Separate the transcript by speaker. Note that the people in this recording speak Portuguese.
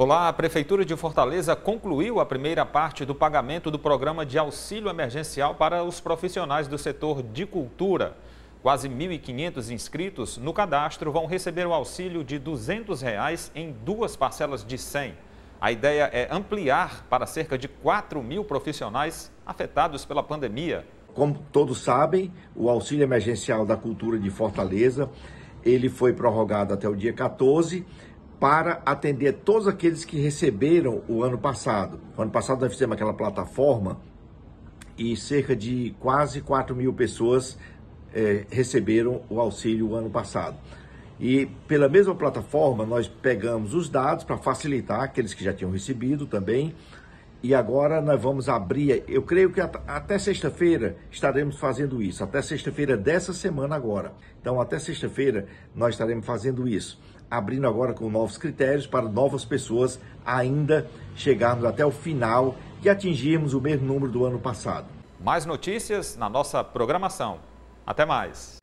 Speaker 1: Olá, a Prefeitura de Fortaleza concluiu a primeira parte do pagamento do programa de auxílio emergencial para os profissionais do setor de cultura. Quase 1.500 inscritos no cadastro vão receber o auxílio de R$ 200 reais em duas parcelas de R$ 100. A ideia é ampliar para cerca de 4 mil profissionais afetados pela pandemia.
Speaker 2: Como todos sabem, o auxílio emergencial da cultura de Fortaleza ele foi prorrogado até o dia 14, para atender todos aqueles que receberam o ano passado. O ano passado nós fizemos aquela plataforma e cerca de quase 4 mil pessoas eh, receberam o auxílio o ano passado. E pela mesma plataforma nós pegamos os dados para facilitar aqueles que já tinham recebido também e agora nós vamos abrir, eu creio que até sexta-feira estaremos fazendo isso, até sexta-feira dessa semana agora. Então, até sexta-feira nós estaremos fazendo isso, abrindo agora com novos critérios para novas pessoas ainda chegarmos até o final e atingirmos o mesmo número do ano passado.
Speaker 1: Mais notícias na nossa programação. Até mais!